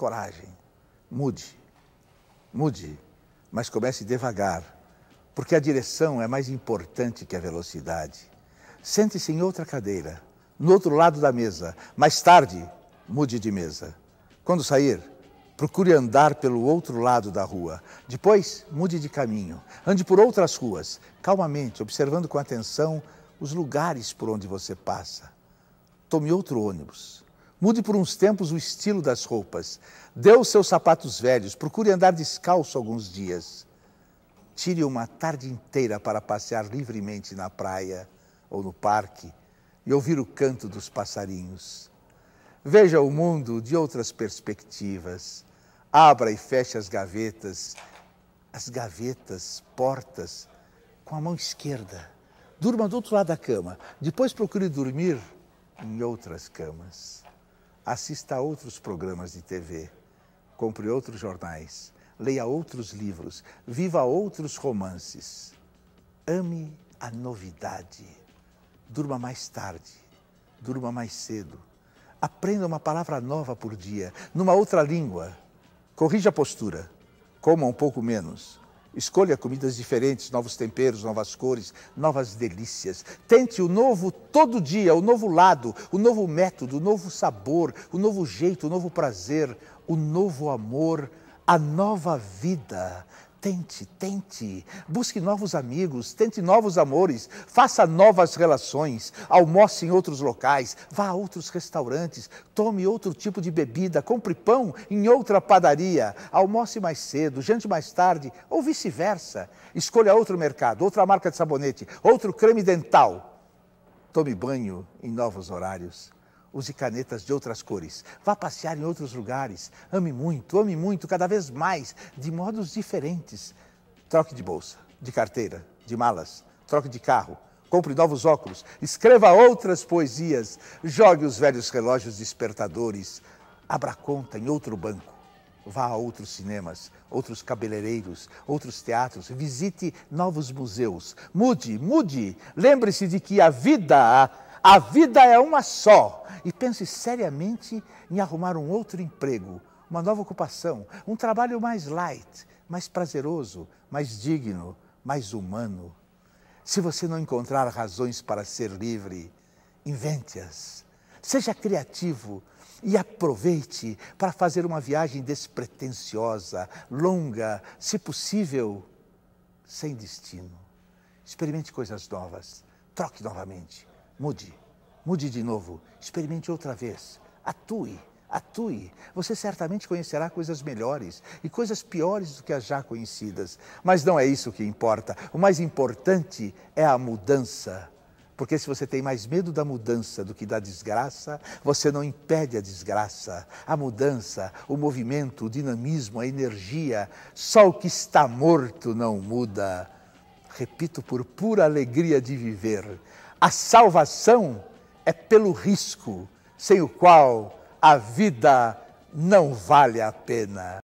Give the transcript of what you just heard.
coragem, mude, mude, mas comece devagar, porque a direção é mais importante que a velocidade. Sente-se em outra cadeira, no outro lado da mesa. Mais tarde, mude de mesa. Quando sair, procure andar pelo outro lado da rua. Depois, mude de caminho. Ande por outras ruas, calmamente, observando com atenção os lugares por onde você passa. Tome outro ônibus. Mude por uns tempos o estilo das roupas. Dê os seus sapatos velhos. Procure andar descalço alguns dias. Tire uma tarde inteira para passear livremente na praia ou no parque e ouvir o canto dos passarinhos. Veja o mundo de outras perspectivas. Abra e feche as gavetas, as gavetas, portas, com a mão esquerda. Durma do outro lado da cama. Depois procure dormir em outras camas assista a outros programas de TV, compre outros jornais, leia outros livros, viva outros romances. Ame a novidade. Durma mais tarde, durma mais cedo. Aprenda uma palavra nova por dia, numa outra língua. Corrija a postura, coma um pouco menos Escolha comidas diferentes, novos temperos, novas cores, novas delícias. Tente o novo todo dia, o novo lado, o novo método, o novo sabor, o novo jeito, o novo prazer, o novo amor, a nova vida. Tente, tente, busque novos amigos, tente novos amores, faça novas relações, almoce em outros locais, vá a outros restaurantes, tome outro tipo de bebida, compre pão em outra padaria, almoce mais cedo, jante mais tarde ou vice-versa. Escolha outro mercado, outra marca de sabonete, outro creme dental. Tome banho em novos horários. Use canetas de outras cores. Vá passear em outros lugares. Ame muito, ame muito, cada vez mais, de modos diferentes. Troque de bolsa, de carteira, de malas. Troque de carro. Compre novos óculos. Escreva outras poesias. Jogue os velhos relógios despertadores. Abra conta em outro banco. Vá a outros cinemas, outros cabeleireiros, outros teatros, visite novos museus. Mude, mude. Lembre-se de que a vida, a vida é uma só e pense seriamente em arrumar um outro emprego, uma nova ocupação, um trabalho mais light, mais prazeroso, mais digno, mais humano. Se você não encontrar razões para ser livre, invente-as. Seja criativo e aproveite para fazer uma viagem despretensiosa, longa, se possível, sem destino. Experimente coisas novas, troque novamente, mude. Mude de novo, experimente outra vez, atue. Atue, você certamente conhecerá coisas melhores e coisas piores do que as já conhecidas. Mas não é isso que importa. O mais importante é a mudança. Porque se você tem mais medo da mudança do que da desgraça, você não impede a desgraça. A mudança, o movimento, o dinamismo, a energia, só o que está morto não muda. Repito por pura alegria de viver. A salvação é pelo risco, sem o qual a vida não vale a pena.